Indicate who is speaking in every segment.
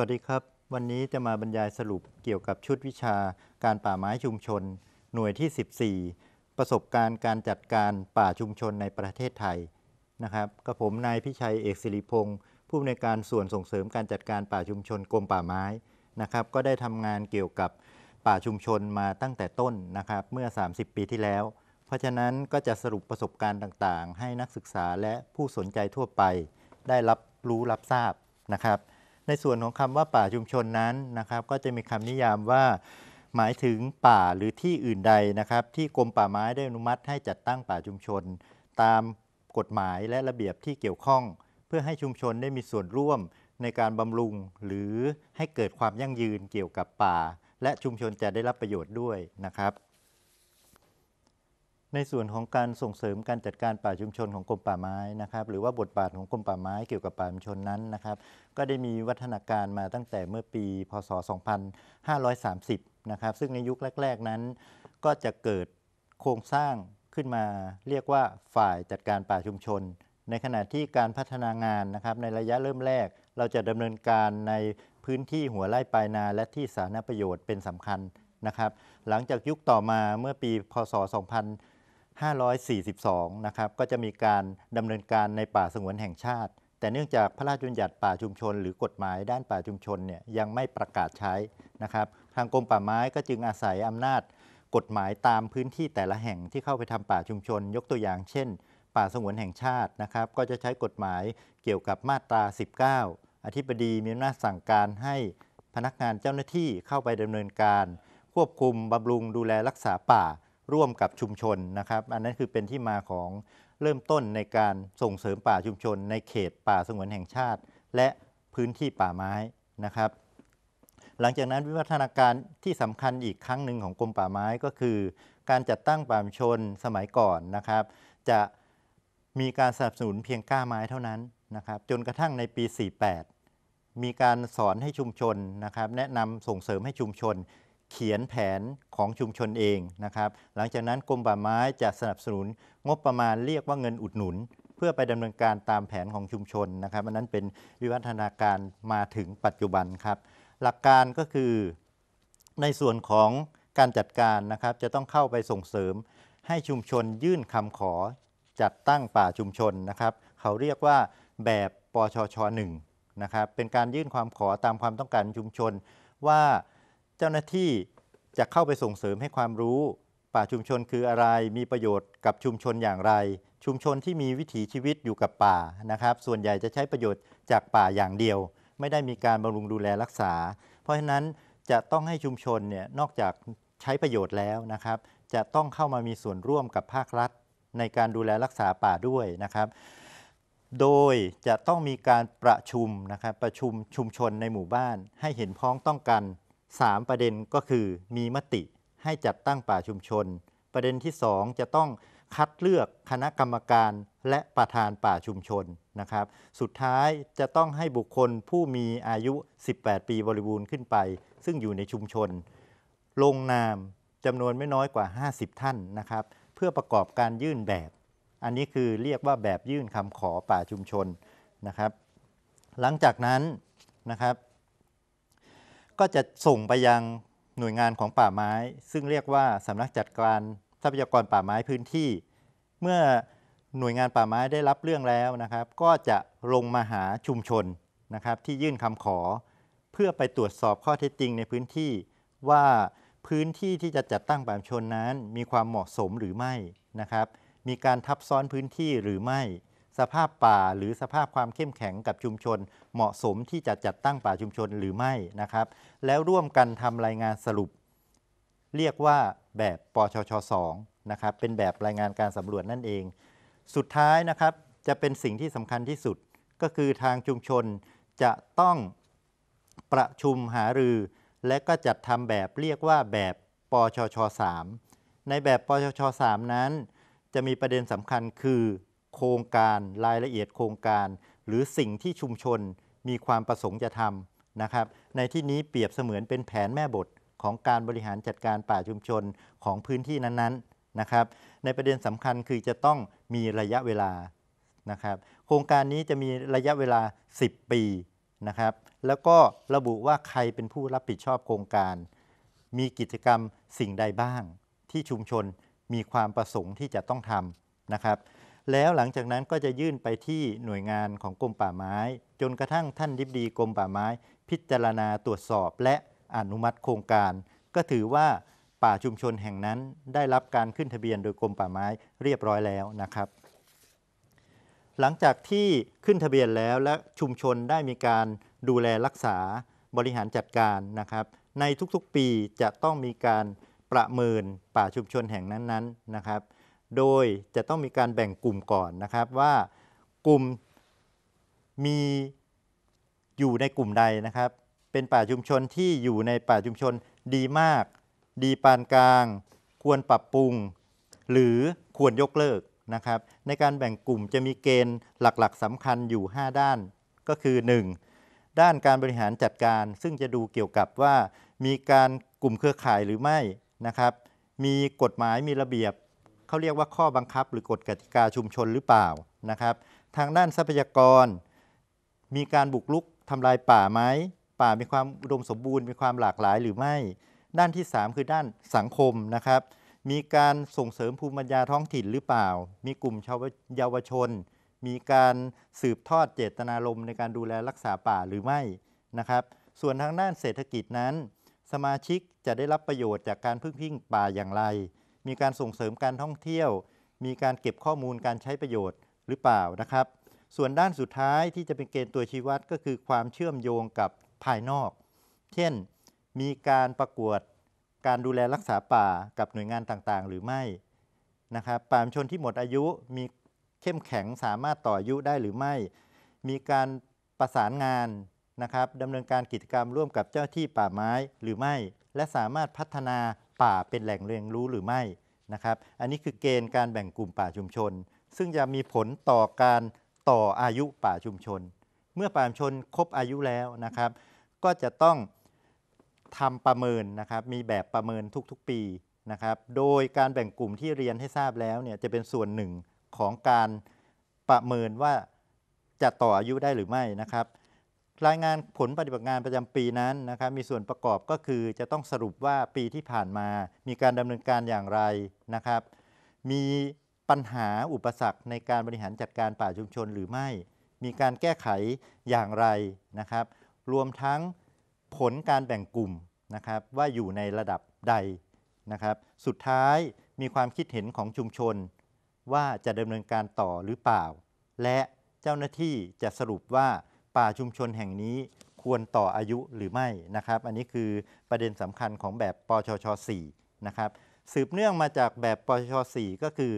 Speaker 1: วัสดีครับ วันนี้จะมาบรรยายสรุปเกี่ยวกับชุดวิชาการป่าไม้ชุมชนหน่วยที่ 14 ประสบการณ์การจัดการป่าชุมชนในประเทศไทยนะครับกับผมนายพิชัยเอกสิริพงศ์ผู้อำนวยการส่วนส่งเสริมการจัดการป่าชุมชนกรมป่าไม้นะครับ ก็ได้ทำงานเกี่ยวกับป่าชุมชนมาตั้งแต่ต้นนะครับเมื่อ 30 ปีที่แล้ว เพราะฉะนั้นก็จะสรุปประสบการณ์ต่างๆ ให้นักศึกษาและผู้สนใจทั่วไป ได้รับรู้รับทราบนะครับในส่วนของคำว่าป่าชุมชนนั้นนะครับ ก็จะมีคำนิยามว่า หมายถึงป่าหรือที่อื่นใดนะครับ ที่กรมป่าไม้ได้อนุมัติให้จัดตั้งป่าชุมชน ตามกฎหมายและระเบียบที่เกี่ยวข้อง เพื่อให้ชุมชนได้มีส่วนร่วมในการบำรุง หรือให้เกิดความยั่งยืนเกี่ยวกับป่า และชุมชนจะได้รับประโยชน์ด้วยนะครับในส่วนของการส่งเสริมการจัดการป่าชุมชนของกรมป่าไม้นะครับหรือว่าบทบาทของกรมป่าไม้เกี่ยวกับป่าชุมชนนั้นนะครับก็ได้มีวัฒนาการมาตั้งแต่เมื่อปี พศ 2530นะครับซึ่งในยุคแรก ๆนั้น ก็จะเกิดโครงสร้างขึ้นมาเรียกว่าฝ่ายจัดการป่าชุมชน ในขณะที่การพัฒนางานนะครับในระยะเริ่มแรก เราจะดำเนินการในพื้นที่หัวไร่ปลายนาและที่สาธารณประโยชน์เป็นสำคัญนะครับหลังจากยุคต่อมาเมื่อปีพศ2 5 5 4 2นะครับก็จะมีการดำเนินการในป่าสงวนแห่งชาติ แต่เนื่องจากพระราชบัญญัติป่าชุมชน หรือกฎหมายด้านป่าชุมชนเนี่ยยังไม่ประกาศใช้นะครับทางกรมป่าไม้ก็จึงอาศัย อำนาจกฎหมายตามพื้นที่แต่ละแห่งที่เข้าไปทำป่าชุมชนยกตัวอย่าง เช่น ป่าสงวนแห่งชาตินะครับก็จะใช้กฎหมายเกี่ยวกับมาตรา 19 อธิบดีมีอำนาจสั่งการให้ พนักงานเจ้าหน้าที่เข้าไปดำเนินการควบคุมบำรุงดูแลรักษาป่าร่วมกับชุมชนนะครับ อันนั้นคือเป็นที่มาของเริ่มต้นในการส่งเสริมป่าชุมชนในเขตป่าสงวนแห่งชาติ และพื้นที่ป่าไม้นะครับหลังจากนั้นวิวัฒนาการที่สำคัญอีกครั้งหนึ่งของกรมป่าไม้ก็คือ การจัดตั้งป่าชนสมัยก่อนนะครับจะมีการสนับสนุนเพียงก้าไม้เท่านั้นนะครับจนกระทั่งในปี 48 มีการสอนให้ชุมชนนะครับแนะนำส่งเสริมให้ชุมชนเขียนแผนของชุมชนเองนะครับ หลังจากนั้นกรมป่าไม้จะสนับสนุน งบประมาณเรียกว่าเงินอุดหนุน เพื่อไปดำเนินการตามแผนของชุมชนนะครับอันนั้นเป็นวิวัฒนาการมาถึงปัจจุบันครับ หลักการก็คือในส่วนของการจัดการนะครับจะต้องเข้าไปส่งเสริมให้ชุมชนยื่นคำขอจัดตั้งป่าชุมชนนะครับเขาเรียกว่าแบบปชชหนึ่งนะครับเป็นการยื่นความขอตามความต้องการชุมชนว่าเจ้าหน้าที่จะเข้าไปส่งเสริมให้ความรู้ ป่าชุมชนคืออะไร มีประโยชน์กับชุมชนอย่างไร ชุมชนที่มีวิถีชีวิตอยู่กับป่านะครับ ส่วนใหญ่จะใช้ประโยชน์จากป่าอย่างเดียว ไม่ได้มีการบำรุงดูแลรักษา เพราะฉะนั้นจะต้องให้ชุมชนเนี่ย นอกจากใช้ประโยชน์แล้วนะครับ จะต้องเข้ามามีส่วนร่วมกับภาครัฐในการดูแลรักษาป่าด้วยนะครับ โดยจะต้องมีการประชุมนะครับ ประชุมชุมชนในหมู่บ้านให้เห็นพ้องต้องกัน3 ประเด็นก็คือมีมติให้จัดตั้งป่าชุมชน ประเด็นที่ 2 จะต้องคัดเลือกคณะกรรมการและประธานป่าชุมชนนะครับ สุดท้ายจะต้องให้บุคคลผู้มีอายุ 18 ปีบริบูรณ์ขึ้นไป ซึ่งอยู่ในชุมชน ลงนามจำนวนไม่น้อยกว่า 50 ท่านนะครับ เพื่อประกอบการยื่นแบบ อันนี้คือเรียกว่าแบบยื่นคำขอป่าชุมชนนะครับ หลังจากนั้นนะครับก็จะส่งไปยังหน่วยงานของป่าไม้ ซึ่งเรียกว่าสำนักจัดการทรัพยากรป่าไม้พื้นที่ เมื่อหน่วยงานป่าไม้ได้รับเรื่องแล้วนะครับ ก็จะลงมาหาชุมชนนะครับ ที่ยื่นคำขอ เพื่อไปตรวจสอบข้อเท็จจริงในพื้นที่ว่าพื้นที่ที่จะจัดตั้งป่าชนนั้น มีความเหมาะสมหรือไม่นะครับ มีการทับซ้อนพื้นที่หรือไม่สภาพป่าหรือสภาพความเข้มแข็งกับชุมชนเหมาะสมที่จะจัดตั้งป่าชุมชนหรือไม่นะครับ แล้วร่วมกันทำรายงานสรุป เรียกว่าแบบปชช2นะครับเป็นแบบรายงานการสำรวจนั่นเอง สุดท้ายนะครับจะเป็นสิ่งที่สำคัญที่สุดก็คือทางชุมชนจะต้องประชุมหารือ และก็จัดทำแบบเรียกว่าแบบปชช 3 ในแบบปชช3 นั้น จะมีประเด็นสำคัญคือโครงการ รายละเอียดโครงการหรือสิ่งที่ชุมชนมีความประสงค์จะทำนะครับ ในที่นี้เปรียบเสมือนเป็นแผนแม่บทของการบริหารจัดการป่าชุมชนของพื้นที่นั้นๆนะครับ ในประเด็นสำคัญคือจะต้องมีระยะเวลานะครับ โครงการนี้จะมีระยะเวลา 10 ปีนะครับ แล้วก็ระบุว่าใครเป็นผู้รับผิดชอบโครงการ มีกิจกรรมสิ่งใดบ้าง ที่ชุมชนมีความประสงค์ที่จะต้องทำนะครับแล้วหลังจากนั้นก็จะยื่นไปที่หน่วยงานของกรมป่าไม้ จนกระทั่งท่านดิบดีกรมป่าไม้พิจารณาตรวจสอบและอนุมัติโครงการ ก็ถือว่าป่าชุมชนแห่งนั้นได้รับการขึ้นทะเบียนโดยกรมป่าไม้เรียบร้อยแล้วนะครับ หลังจากที่ขึ้นทะเบียนแล้วและชุมชนได้มีการดูแลรักษาบริหารจัดการนะครับ ในทุกๆปีจะต้องมีการประเมินป่าชุมชนแห่งนั้นๆนนะครับโดยจะต้องมีการแบ่งกลุ่มก่อนนะครับว่ากลุ่มมีอยู่ในกลุ่มใดนะครับ เป็นป่าชุมชนที่อยู่ในป่าชุมชนดีมาก ดีปานกลาง ควรปรับปรุง หรือควรยกเลิกนะครับในการแบ่งกลุ่มจะมีเกณฑ์หลักๆสำคัญอยู่ 5 ด้านก็คือ 1. ด้านการบริหารจัดการ ซึ่งจะดูเกี่ยวกับว่า มีการกลุ่มเครือข่ายหรือไม่นะครับ มีกฎหมายมีระเบียบเขาเรียกว่าข้อบังคับหรือกฎกติกาชุมชนหรือเปล่านะครับทางด้านทรัพยากร มีการบุกรุกทำลายป่าไหมป่ามีความอุดมสมบูรณ์มีความหลากหลายหรือไม่ ด้านที่ 3 คือด้านสังคมนะครับมีการส่งเสริมภูมิปัญญาท้องถิ่นหรือเปล่า มีกลุ่มชาวเยาวชน มีการสืบทอดเจตนารมณ์ในการดูแลรักษาป่าหรือไม่นะครับส่วนทางด้านเศรษฐกิจนั้น สมาชิกจะได้รับประโยชน์จากการพึ่งพิงป่าอย่างไรมีการส่งเสริมการท่องเที่ยว มีการเก็บข้อมูลการใช้ประโยชน์หรือเปล่านะครับ ส่วนด้านสุดท้ายที่จะเป็นเกณฑ์ตัวชี้วัดก็คือความเชื่อมโยงกับภายนอก เช่น มีการประกวดการดูแลรักษาป่ากับหน่วยงานต่างๆหรือไม่นะครับ ป่ามชนที่หมดอายุมีเข้มแข็งสามารถต่ออายุได้หรือไม่ มีการประสานงานนะครับดำเนินการกิจกรรมร่วมกับเจ้าที่ป่าไม้หรือไม่ และสามารถพัฒนาป่าเป็นแหล่งเรียนรู้หรือไม่นะครับ อันนี้คือเกณฑ์การแบ่งกลุ่มป่าชุมชน ซึ่งจะมีผลต่อการต่ออายุป่าชุมชน เมื่อป่าชุมชนครบอายุแล้วนะครับ ก็จะต้องทำประเมินนะครับ มีแบบประเมินทุกๆปีนะครับ โดยการแบ่งกลุ่มที่เรียนให้ทราบแล้วเนี่ยจะเป็นส่วนหนึ่งของการประเมินว่าจะต่ออายุได้หรือไม่นะครับรายงานผลปฏิบัติงานประจำปีนั้นนะครับ มีส่วนประกอบก็คือ จะต้องสรุปว่าปีที่ผ่านมา มีการดำเนินการอย่างไรนะครับ มีปัญหาอุปสรรคในการบริหารจัดการป่าชุมชนหรือไม่ มีการแก้ไขอย่างไรนะครับ รวมทั้งผลการแบ่งกลุ่มนะครับว่าอยู่ในระดับใดนะครับ สุดท้ายมีความคิดเห็นของชุมชน ว่าจะดำเนินการต่อหรือเปล่า และเจ้าหน้าที่จะสรุปว่าป่าชุมชนแห่งนี้ควรต่ออายุหรือไม่นะครับ อันนี้คือประเด็นสำคัญของแบบปชช4นะครับ สืบเนื่องมาจากแบบปชช4ก็คือ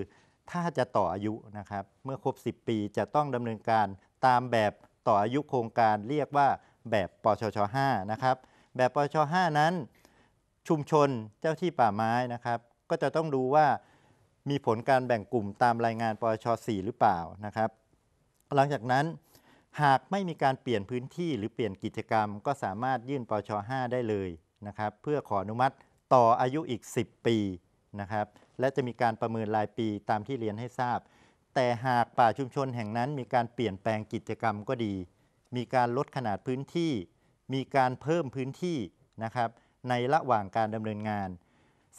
Speaker 1: ถ้าจะต่ออายุ นะครับ เมื่อครบ 10ปีจะต้องดำเนินการตามแบบต่ออายุโครงการเรียกว่าแบบปชช5นะครับ แบบปชช5 นั้น ชุมชนเจ้าที่ป่าไม้นะครับ ก็จะต้องดูว่ามีผลการแบ่งกลุ่มตามรายงานปชช4หรือเปล่านะครับ หลังจากนั้นหากไม่มีการเปลี่ยนพื้นที่หรือเปลี่ยนกิจกรรมก็สามารถยื่นปช5ได้เลยนะครับ เพื่อขออนุมัติต่ออายุอีก 10 ปีนะครับ และจะมีการประเมินรายปีตามที่เรียนให้ทราบ แต่หากป่าชุมชนแห่งนั้นมีการเปลี่ยนแปลงกิจกรรมก็ดี มีการลดขนาดพื้นที่ มีการเพิ่มพื้นที่นะครับ ในระหว่างการดำเนินงาน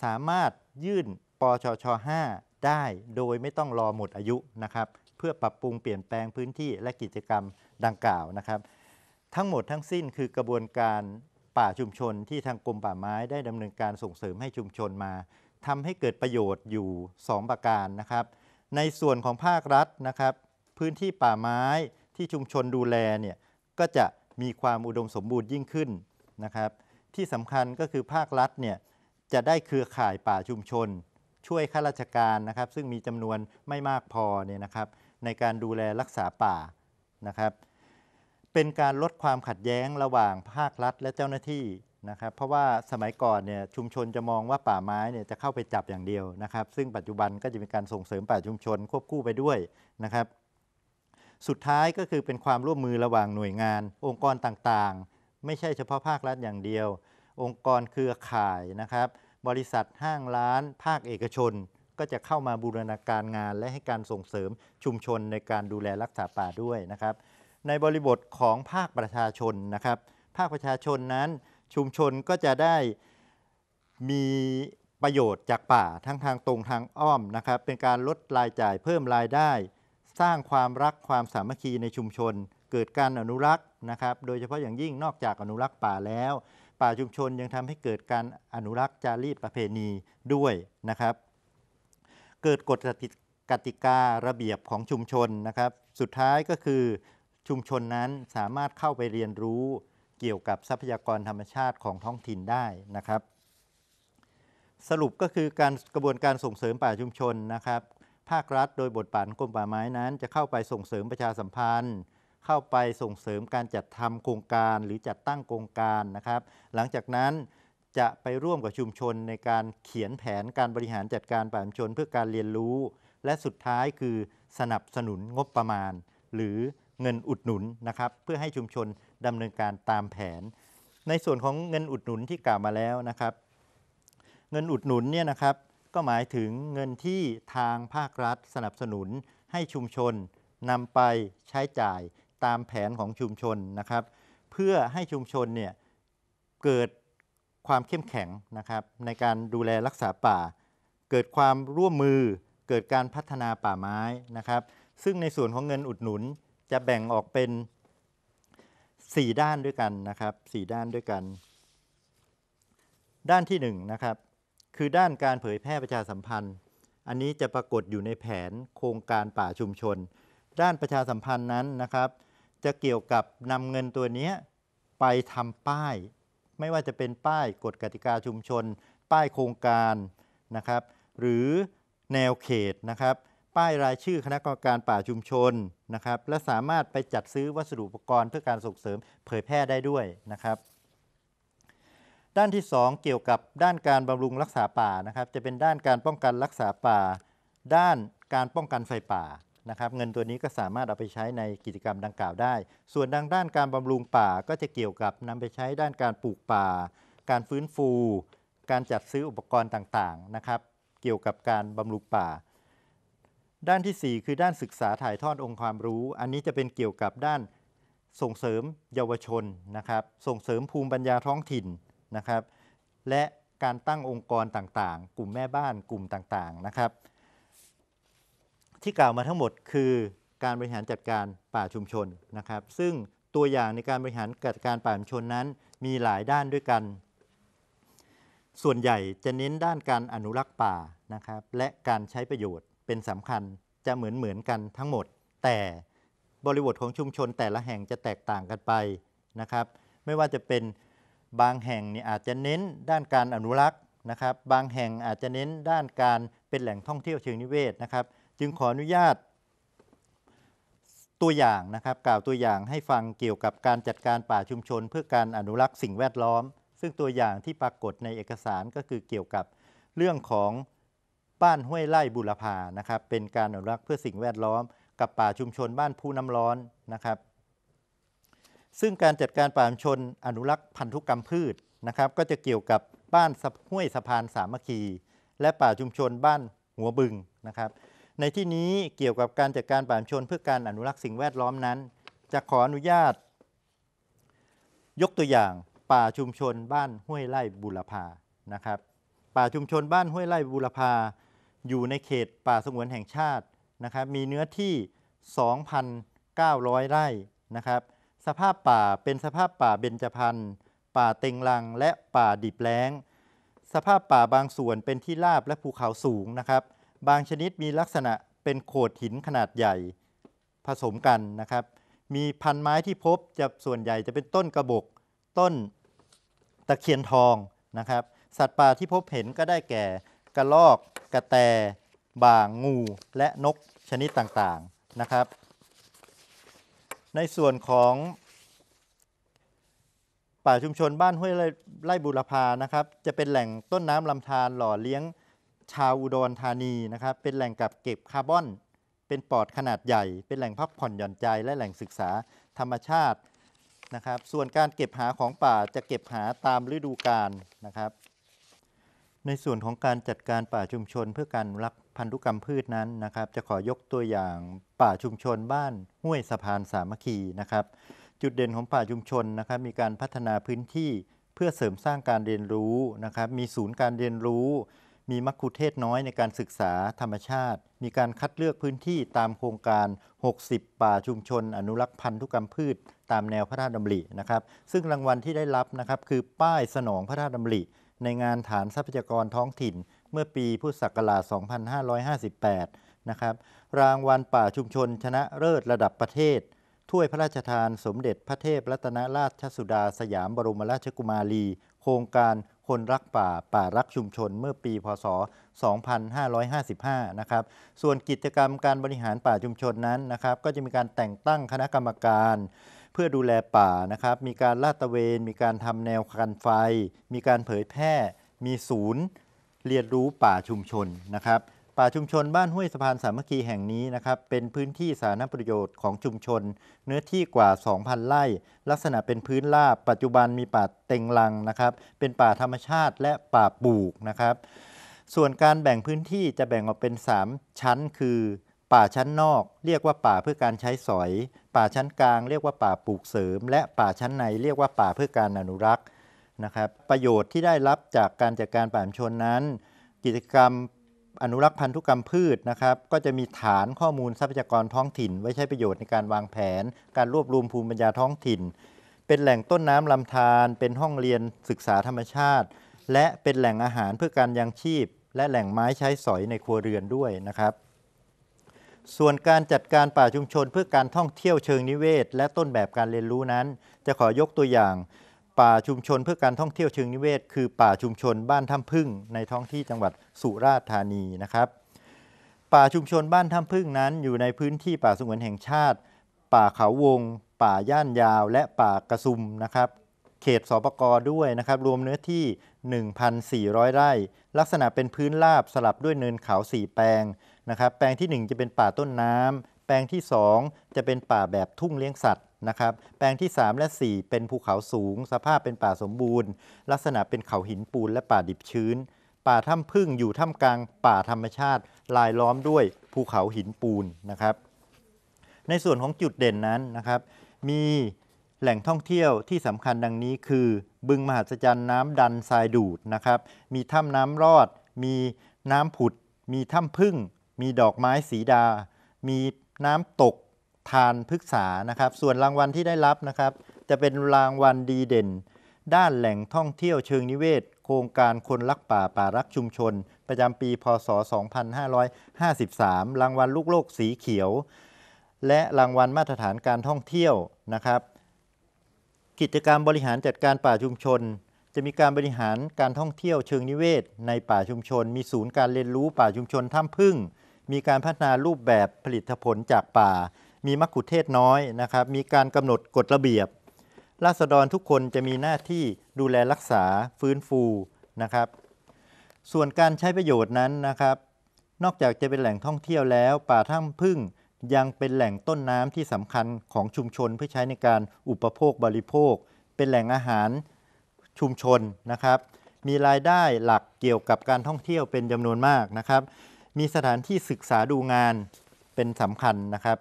Speaker 1: สามารถยื่นปชช5ได้โดยไม่ต้องรอหมดอายุนะครับพื่อปรับปรุงเปลี่ยนแปลงพื้นที่และกิจกรรมดังกล่าวนะครับ ทั้งหมดทั้งสิ้นคือกระบวนการป่าชุมชนที่ทางกรมป่าไม้ได้ดำเนินการส่งเสริมให้ชุมชนมา ทำให้เกิดประโยชน์อยู่ 2 ประการนะครับ ในส่วนของภาครัฐนะครับ พื้นที่ป่าไม้ที่ชุมชนดูแลเนี่ยก็จะมีความอุดมสมบูรณ์ยิ่งขึ้นนะครับ ที่สำคัญก็คือภาครัฐเนี่ยจะได้เครือข่ายป่าชุมชน ช่วยข้าราชการนะครับ ซึ่งมีจำนวนไม่มากพอเนี่ยนะครับในการดูแลรักษาป่านะครับเป็นการลดความขัดแย้งระหว่างภาครัฐและเจ้าหน้าที่นะครับเพราะว่าสมัยก่อนเนี่ยชุมชนจะมองว่าป่าไม้เนี่ยจะเข้าไปจับอย่างเดียวนะครับ ซึ่งปัจจุบันก็จะมีการส่งเสริมป่าชุมชนควบคู่ไปด้วยนะครับสุดท้ายก็คือเป็นความร่วมมือระหว่างหน่วยงาน องค์กรต่างๆ ไม่ใช่เฉพาะภาครัฐอย่างเดียว องค์กรเครือข่ายนะครับบริษัทห้างร้าน ภาคเอกชนก็จะเข้ามาบูรณาการงานและให้การส่งเสริมชุมชนในการดูแลรักษาป่าด้วยนะครับ ในบริบทของภาคประชาชนนะครับ ภาคประชาชนนั้น ชุมชนก็จะได้มีประโยชน์จากป่าทั้งทางตรงทางอ้อมนะครับ เป็นการลดรายจ่ายเพิ่มรายได้ สร้างความรักความสามัคคีในชุมชน เกิดการอนุรักษ์นะครับ โดยเฉพาะอย่างยิ่งนอกจากอนุรักษ์ป่าแล้ว ป่าชุมชนยังทำให้เกิดการอนุรักษ์จารีตประเพณีด้วยนะครับเกิดกฎกติการะเบียบของชุมชนนะครับ สุดท้ายก็คือชุมชนนั้นสามารถเข้าไปเรียนรู้เกี่ยวกับทรัพยากรธรรมชาติของท้องถิ่นได้นะครับ สรุปก็คือการกระบวนการส่งเสริมป่าชุมชนนะครับ ภาครัฐโดยบทบาทกรมป่าไม้นั้นจะเข้าไปส่งเสริมประชาสัมพันธ์ เข้าไปส่งเสริมการจัดทำโครงการ หรือจัดตั้งโครงการนะครับ หลังจากนั้นจะไปร่วมกับชุมชนในการเขียนแผนการบริหารจัดการป่าชุมชนเพื่อการเรียนรู้ และสุดท้ายคือสนับสนุนงบประมาณ หรือเงินอุดหนุนนะครับเพื่อให้ชุมชนดำเนินการตามแผน ในส่วนของเงินอุดหนุนที่กล่าวมาแล้วนะครับ เงินอุดหนุนเนี่ยนะครับก็หมายถึงเงินที่ทางภาครัฐสนับสนุนให้ชุมชนนำไปใช้จ่ายตามแผนของชุมชนนะครับ เพื่อให้ชุมชนเนี่ยเกิดความเข้มแข็งนะครับ ในการดูแลรักษาป่า เกิดความร่วมมือเกิดการพัฒนาป่าไม้นะครับ ซึ่งในส่วนของเงินอุดหนุนจะแบ่งออกเป็น 4 ด้านด้วยกันนะครับ 4 ด้านด้วยกัน ด้านที่1นะครับคือด้านการเผยแพร่ประชาสัมพันธ์ อันนี้จะปรากฏอยู่ในแผนโครงการป่าชุมชน ด้านประชาสัมพันธ์นั้นนะครับ จะเกี่ยวกับนำเงินตัวนี้ไปทำป้ายไม่ว่าจะเป็นป้ายกฎกติกาชุมชน ป้ายโครงการนะครับหรือแนวเขตนะครับ ป้ายรายชื่อคณะกรรมการป่าชุมชนนะครับและสามารถไปจัดซื้อวัสดุอุปกรณ์ เพื่อการส่งเสริมเผยแพร่ได้ด้วยนะครับ ด้านที่ 2 เกี่ยวกับด้านการบำรุงรักษาป่านะครับ จะเป็นด้านการป้องกันรักษาป่า ด้านการป้องกันไฟป่านะครับเงินตัวนี้ก็สามารถเอาไปใช้ในกิจกรรมดังกล่าวได้ ส่วนดังด้านการบำรุงป่าก็จะเกี่ยวกับนำไปใช้ด้านการปลูกป่า การฟื้นฟู การจัดซื้ออุปกรณ์ต่างๆนะครับ เกี่ยวกับการบำรุงป่า ด้านที่ 4 คือด้านศึกษาถ่ายทอดองค์ความรู้ อันนี้จะเป็นเกี่ยวกับด้านส่งเสริมเยาวชนนะครับ ส่งเสริมภูมิปัญญาท้องถิ่นนะครับ และการตั้งองค์กรต่างๆ กลุ่มแม่บ้านกลุ่มต่างๆ นะครับที่กล่าวมาทั้งหมดคือการบริหารจัดการป่าชุมชนนะครับ ซึ่งตัวอย่างในการบริหารจัดการป่าชุมชนนั้นมีหลายด้านด้วยกัน ส่วนใหญ่จะเน้นด้านการอนุรักษ์ป่านะครับ และการใช้ประโยชน์เป็นสำคัญ จะเหมือนเหมือนกันทั้งหมด แต่บริบทของชุมชนแต่ละแห่งจะแตกต่างกันไปนะครับ ไม่ว่าจะเป็นบางแห่งเนี่ยอาจจะเน้นด้านการอนุรักษ์นะครับ บางแห่งอาจจะเน้นด้านการเป็นแหล่งท่องเที่ยวเชิงนิเวศนะครับจึงขออนุญาต ตัวอย่างนะครับกล่าวตัวอย่างให้ฟังเกี่ยวกับการจัดการป่าชุมชนเพื่อการอนุรักษ์สิ่งแวดล้อม ซึ่งตัวอย่างที่ปรากฏในเอกสารก็คือเกี่ยวกับเรื่องของบ้านห้วยไร่บุรพานะครับ เป็นการอนุรักษ์เพื่อสิ่งแวดล้อม กับป่าชุมชนบ้านผู้น้ำร้อนนะครับ ซึ่งการจัดการป่าชุมชนอนุรักษ์พันธุกรรมพืชนะครับ ก็จะเกี่ยวกับบ้านห้วยสะพานสามัคคี และป่าชุมชนบ้านหัวบึงนะครับในที่นี้เกี่ยวกับการจัดการป่ามชนเพื่อการอนุรักษ์สิ่งแวดล้อมนั้น จะขออนุญาต ยกตัวอย่างป่าชุมชนบ้านห้วยไร่บุรพานะครับ ป่าชุมชนบ้านห้วยไร่บุรพาอยู่ในเขตป่าสงวนแห่งชาตินะครับ มีเนื้อที่ 2,900 ไร่นะครับ สภาพป่าเป็นสภาพป่าเบญจพรรณป่าเต็งลังและป่าดิบแล้ง สภาพป่าบางส่วนเป็นที่ราบและภูเขาสูงนะครับบางชนิดมีลักษณะเป็นโขดหินขนาดใหญ่ผสมกันนะครับ มีพันไม้ที่พบจะส่วนใหญ่จะเป็นต้นกระบก ต้นตะเคียนทองนะครับ สัตว์ป่าที่พบเห็นก็ได้แก่กระลอก กระแตบ่างงูและนกชนิดต่างๆนะครับ ในส่วนของป่าชุมชนบ้านห้วยไร่บุรพานะครับจะเป็นแหล่งต้นน้ำลำธารหล่อเลี้ยงชาวอุดรธานีนะครับเป็นแหล่งกับเก็บคาร์บอนเป็นปอดขนาดใหญ่ เป็นแหล่งพักผ่อนหย่อนใจและแหล่งศึกษาธรรมชาตินะครับส่วนการเก็บหาของป่าจะเก็บหาตามฤดูกาลนะครับ ในส่วนของการจัดการป่าชุมชนเพื่อการรักพันธุกรรมพืชนั้นนะครับจะขอยกตัวอย่างป่าชุมชนบ้านห้วยสะพานสามัคคีนะครับ จุดเด่นของป่าชุมชนนะครับมีการพัฒนาพื้นที่เพื่อเสริมสร้างการเรียนรู้นะครับมีศูนย์การเรียนรู้มีมักคุเทศน้อยในการศึกษาธรรมชาติ มีการคัดเลือกพื้นที่ตามโครงการ 60 ป่าชุมชน อนุรักษ์พันธุกรรมพืชตามแนวพระธาตุดำรินะครับ ซึ่งรางวัลที่ได้รับนะครับคือป้ายสนองพระธาตุดำริ ในงานฐานทรัพยากรท้องถิ่น เมื่อปีพุทธศักราช 2558 นะครับ รางวัลป่าชุมชนชนะเลิศระดับประเทศ ถ้วยพระราชทานสมเด็จพระเทพรัตนราชสุดาสยามบรมราชกุมารีโครงการคนรักป่าป่ารักชุมชนเมื่อปี พศ 2555 นะครับ ส่วนกิจกรรมการบริหารป่าชุมชนนั้นนะครับ ก็จะมีการแต่งตั้งคณะกรรมการ เพื่อดูแลป่านะครับ มีการลาดตระเวน มีการทำแนวกันไฟ มีการเผยแพร่ มีศูนย์เรียนรู้ป่าชุมชนนะครับป่าชุมชนบ้านห้วยสะพานสามัคคีแห่งนี้นะครับ เป็นพื้นที่สาธารณประโยชน์ของชุมชน เนื้อที่กว่า 2,000ไร่ลักษณะเป็นพื้นราบปัจจุบันมีป่าเต็งลังนะครับ เป็นป่าธรรมชาติและป่าปลูกนะครับ ส่วนการแบ่งพื้นที่จะแบ่งออกเป็น 3 ชั้น คือ ป่าชั้นนอก เรียกว่าป่าเพื่อการใช้สอย ป่าชั้นกลางเรียกว่าป่าปลูกเสริม และป่าชั้นในเรียกว่าป่าเพื่อการอนุรักษ์นะครับประโยชน์ที่ได้รับจากการจัดการป่าชุมชนนั้น กิจกรรมอนุรักษ์พันธุกรรมพืชนะครับ ก็จะมีฐานข้อมูลทรัพยากรท้องถิ่น ไว้ใช้ประโยชน์ในการวางแผนการรวบรวมภูมิปัญญาท้องถิ่น เป็นแหล่งต้นน้ำลำธารเป็นห้องเรียนศึกษาธรรมชาติ และเป็นแหล่งอาหารเพื่อการยังชีพ และแหล่งไม้ใช้สอยในครัวเรือนด้วยนะครับ ส่วนการจัดการป่าชุมชนเพื่อการท่องเที่ยวเชิงนิเวศ และต้นแบบการเรียนรู้นั้น จะขอยกตัวอย่างป่าชุมชนเพื่อการท่องเที่ยวเชิงนิเวศ คือป่าชุมชนบ้านถ้ำพึ่งในท้องที่จังหวัดสุราษฎร์ธานีนะครับป่าชุมชนบ้านถ้ำพึ่งนั้น อยู่ในพื้นที่ป่าสงวนแห่งชาติ ป่าเขาวง ป่าย่านยาวและป่ากระซุมนะครับเขตสปกด้วยนะครับรวมเนื้อที่ 1,400 ไร่ ลักษณะเป็นพื้นราบสลับด้วยเนินเขา4แปลงนะครับแปลงที่ 1 จะเป็นป่าต้นน้ำแปลงที่2จะเป็นป่าแบบทุ่งเลี้ยงสัตว์นะครับแปลงที่ 3 และ 4 เป็นภูเขาสูง สภาพเป็นป่าสมบูรณ์ ลักษณะเป็นเขาหินปูนและป่าดิบชื้น ป่าถ้ำพึ่งอยู่ท่ามกลาง ป่าธรรมชาติ ลายล้อมด้วยภูเขาหินปูนนะครับในส่วนของจุดเด่นนั้นนะครับมีแหล่งท่องเที่ยวที่สำคัญดังนี้คือ บึงมหัสจรรย์น้ำดันทรายดูดนะครับมีถ้ำน้ำรอด มีน้ำผุด มีถ้ำพึ่งมีดอกไม้สีดา มีน้ำตกทานพึกษานะครับ ส่วนรางวัลที่ได้รับนะครับ จะเป็นรางวัลดีเด่น ด้านแหล่งท่องเที่ยวเชิงนิเวศโครงการคนรักป่าป่ารักชุมชน ประจำปีพศ 2553 รางวัลลูกโลกสีเขียว และรางวัลมาตรฐานการท่องเที่ยวนะครับ กิจกรรมบริหารจัดการป่าชุมชน จะมีการบริหารการท่องเที่ยวเชิงนิเวศในป่าชุมชน มีศูนย์การเรียนรู้ป่าชุมชนถ้ำพึ่งมีการพัฒนารูปแบบผลิตผลจากป่ามีมักคุเทศน้อยนะครับ มีการกำหนดกฎระเบียบ ราษฎรทุกคนจะมีหน้าที่ดูแลรักษาฟื้นฟูนะครับ ส่วนการใช้ประโยชน์นั้นนะครับ นอกจากจะเป็นแหล่งท่องเที่ยวแล้ว ป่าถ้ำพึ่งยังเป็นแหล่งต้นน้ำที่สำคัญของชุมชนเพื่อใช้ในการอุปโภคบริโภค เป็นแหล่งอาหารชุมชนนะครับ มีรายได้หลักเกี่ยวกับการท่องเที่ยวเป็นจำนวนมากนะครับ มีสถานที่ศึกษาดูงานเป็นสำคัญนะครับ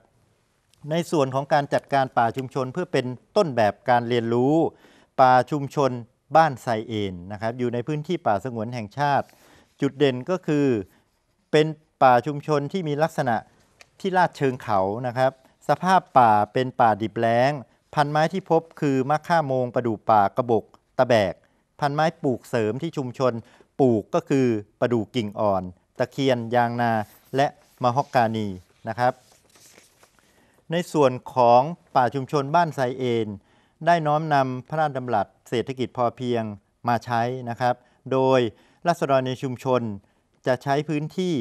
Speaker 1: ในส่วนของการจัดการป่าชุมชนเพื่อเป็นต้นแบบการเรียนรู้ป่าชุมชนบ้านไซเอนนะครับ อยู่ในพื้นที่ป่าสงวนแห่งชาติ จุดเด่นก็คือเป็นป่าชุมชนที่มีลักษณะที่ลาดเชิงเขานะครับ สภาพป่าเป็นป่าดิบแล้ง พันไม้ที่พบคือมะข่าโมง ประดู่ป่ากระบก ตะแบก พันไม้ปลูกเสริมที่ชุมชนปลูกก็คือประดู่กิ่งอ่อน ตะเคียน ยางนา และมะฮอกกานีนะครับในส่วนของป่าชุมชนบ้านไซเอนได้น้อมนำพระราชดำรัสเศรษฐกิจพอเพียงมาใช้นะครับ โดยรัศดรในชุมชนจะใช้พื้นที่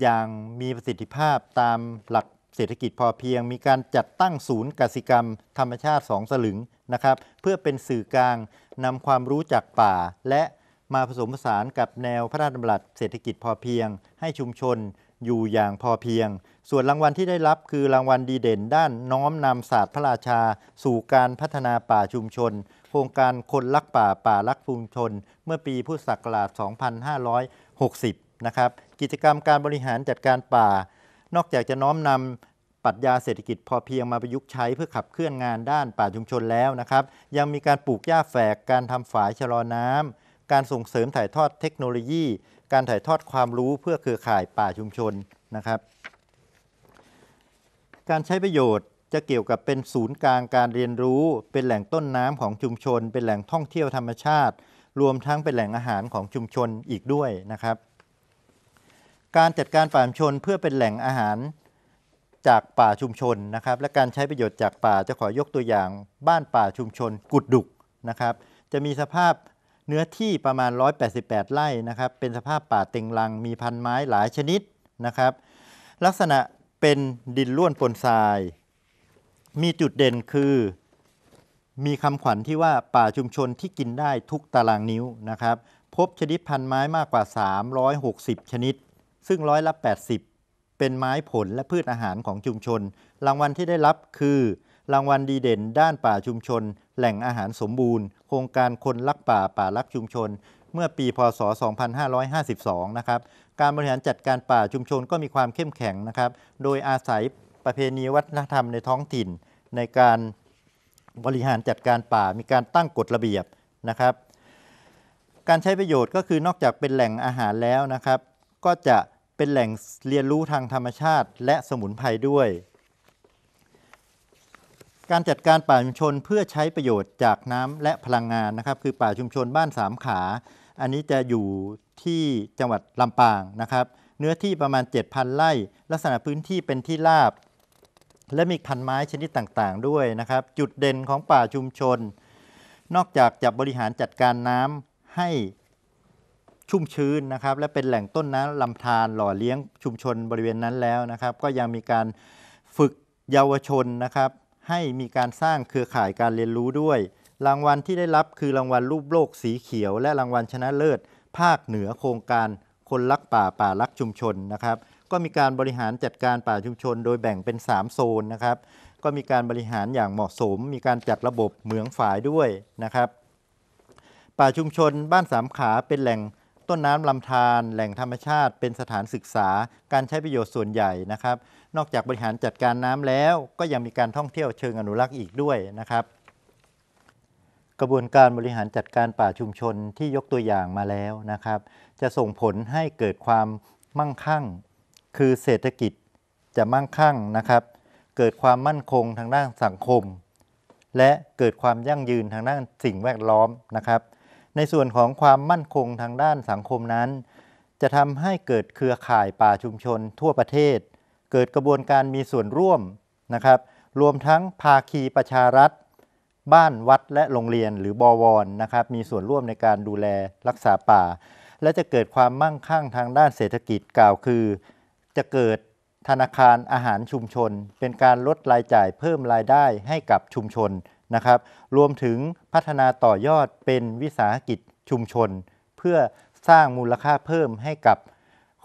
Speaker 1: อย่างมีประสิทธิภาพตามหลักเศรษฐกิจพอเพียง มีการจัดตั้งศูนย์กสิกรรมธรรมชาติสองสลึงนะครับ เพื่อเป็นสื่อกลางนำความรู้จากป่าและมาผสมผสานกับแนวพระราชดำรัสเศรษฐกิจพอเพียง ให้ชุมชนอยู่อย่างพอเพียงส่วนรางวัลที่ได้รับคือรางวัลดีเด่นด้านน้อมนำศาสตร์พระราชา สู่การพัฒนาป่าชุมชนโครงการคนรักป่าป่ารักชุมชน เมื่อปีพุทธศักราช2560นะครับกิจกรรมการบริหารจัดการป่า นอกจากจะน้อมนำปัชญาเศรษฐกิจ พอเพียงมาประยุกต์ใช้ เพื่อขับเคลื่อนงานด้านป่าชุมชนแล้วนะครับ ยังมีการปลูกหญ้าแฝก การทำฝายชะลอน้ำการส่งเสริมถ่ายทอดเทคโนโลยี การถ่ายทอดความรู้เพื่อเครือข่ายป่าชุมชนนะครับการใช้ประโยชน์จะเกี่ยวกับเป็นศูนย์กลางการเรียนรู้เป็นแหล่งต้นน้ำของชุมชน เป็นแหล่งท่องเที่ยวธรรมชาติ รวมทั้งเป็นแหล่งอาหารของชุมชนอีกด้วยนะครับ การจัดการป่าชุมชนเพื่อเป็นแหล่งอาหารจากป่าชุมชนนะครับและการใช้ประโยชน์จากป่าจะขอยกตัวอย่างบ้านป่าชุมชนกุดดุกนะครับ จะมีสภาพเนื้อที่ประมาณ 188ไร่นะครับ เป็นสภาพป่าเต็งลังมีพันไม้หลายชนิดนะครับ ลักษณะเป็นดินล้วนปนทราย มีจุดเด่นคือ มีคำขวัญที่ว่าป่าชุมชนที่กินได้ทุกตารางนิ้วนะครับ พบชนิดพันธุ์ไม้มากกว่า 360 ชนิด ซึ่งร้อยละ 80 เป็นไม้ผลและพืชอาหารของชุมชน รางวัลที่ได้รับคือ รางวัลดีเด่นด้านป่าชุมชน แหล่งอาหารสมบูรณ์ โครงการคนรักป่าป่ารักชุมชน เมื่อปีพศ 2552 นะครับการบริหารจัดการป่าชุมชนก็มีความเข้มแข็งนะครับ โดยอาศัยประเพณีวัฒนธรรมในท้องถิ่น ในการบริหารจัดการป่ามีการตั้งกฎระเบียบนะครับ การใช้ประโยชน์ก็คือนอกจากเป็นแหล่งอาหารแล้วนะครับ ก็จะเป็นแหล่งเรียนรู้ทางธรรมชาติ และสมุนไพรด้วย การจัดการป่าชุมชนเพื่อใช้ประโยชน์จากน้ำและพลังงานนะครับ คือ ป่าชุมชนบ้านสามขาอันนี้จะอยู่ที่จังหวัดลำปางนะครับ เนื้อที่ประมาณ 7,000ไร่ ลักษณะพื้นที่เป็นที่ราบ และมีพันไม้ชนิดต่างๆ ด้วยนะครับ จุดเด่นของป่าชุมชน นอกจากจะบริหารจัดการน้ำให้ชุ่มชื้นนะครับ และเป็นแหล่งต้นน้ำลำธารหล่อเลี้ยงชุมชนบริเวณนั้นแล้วนะครับ ก็ยังมีการฝึกเยาวชนนะครับ ให้มีการสร้างเครือข่ายการเรียนรู้ด้วยรางวัลที่ได้รับคือรางวัลรูปโลกสีเขียวและรางวัลชนะเลิศ ภาคเหนือโครงการคนรักป่าป่ารักชุมชนนะครับ ก็มีการบริหารจัดการป่าชุมชนโดยแบ่งเป็น 3 โซนนะครับ ก็มีการบริหารอย่างเหมาะสม มีการจัดระบบเหมืองฝายด้วยนะครับ ป่าชุมชนบ้านสามขาเป็นแหล่งต้นน้ำลำธารแหล่งธรรมชาติ เป็นสถานศึกษา การใช้ประโยชน์ส่วนใหญ่นะครับ นอกจากบริหารจัดการน้ำแล้วก็ยังมีการท่องเที่ยวเชิงอนุรักษ์อีกด้วยนะครับกระบวนการบริหารจัดการป่าชุมชนที่ยกตัวอย่างมาแล้วนะครับ จะส่งผลให้เกิดความมั่งคั่ง คือเศรษฐกิจจะมั่งคั่งนะครับ เกิดความมั่นคงทางด้านสังคม และเกิดความยั่งยืนทางด้านสิ่งแวดล้อมนะครับ ในส่วนของความมั่นคงทางด้านสังคมนั้น จะทำให้เกิดเครือข่ายป่าชุมชนทั่วประเทศ เกิดกระบวนการมีส่วนร่วมนะครับรวมทั้งภาคีประชารัฐบ้านวัดและโรงเรียนหรือบอวรนะครับมีส่วนร่วมในการดูแลรักษาป่า และจะเกิดความมั่งคั่งทางด้านเศรษฐกิจกล่าวคือ จะเกิดธนาคารอาหารชุมชน เป็นการลดรายจ่ายเพิ่มรายได้ให้กับชุมชนนะครับรวมถึงพัฒนาต่อยอดเป็นวิสาหกิจชุมชน เพื่อสร้างมูลค่าเพิ่มให้กับ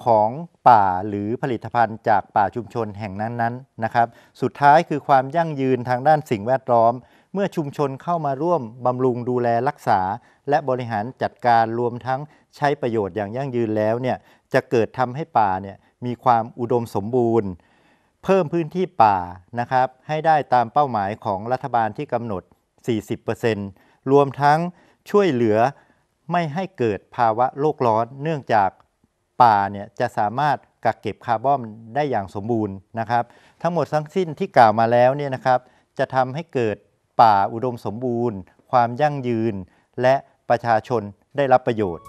Speaker 1: ของป่าหรือผลิตภัณฑ์จากป่าชุมชนแห่งนั้นๆนนะครับสุดท้ายคือความยั่งยืนทางด้านสิ่งแวดล้อมเมื่อชุมชนเข้ามาร่วมบำรุงดูแลรักษา และบริหารจัดการรวมทั้งใช้ประโยชน์อย่างยั่งยืนแล้วเนี่ยจะเกิดทำให้ป่าเนี่ยมีความอุดมสมบูรณ์ เพิ่มพื้นที่ป่านะครับให้ได้ตามเป้าหมายของรัฐบาลที่กำหนด 40%รวมทั้งช่วยเหลือไม่ให้เกิดภาวะโลกร้อน เนื่องจากป่าเนี่ยจะสามารถกักเก็บคาร์บอนได้อย่างสมบูรณ์นะครับ ทั้งหมดทั้งสิ้นที่กล่าวมาแล้วเนี่ยนะครับจะทำให้เกิดป่าอุดมสมบูรณ์ ความยั่งยืน และประชาชนได้รับประโยชน์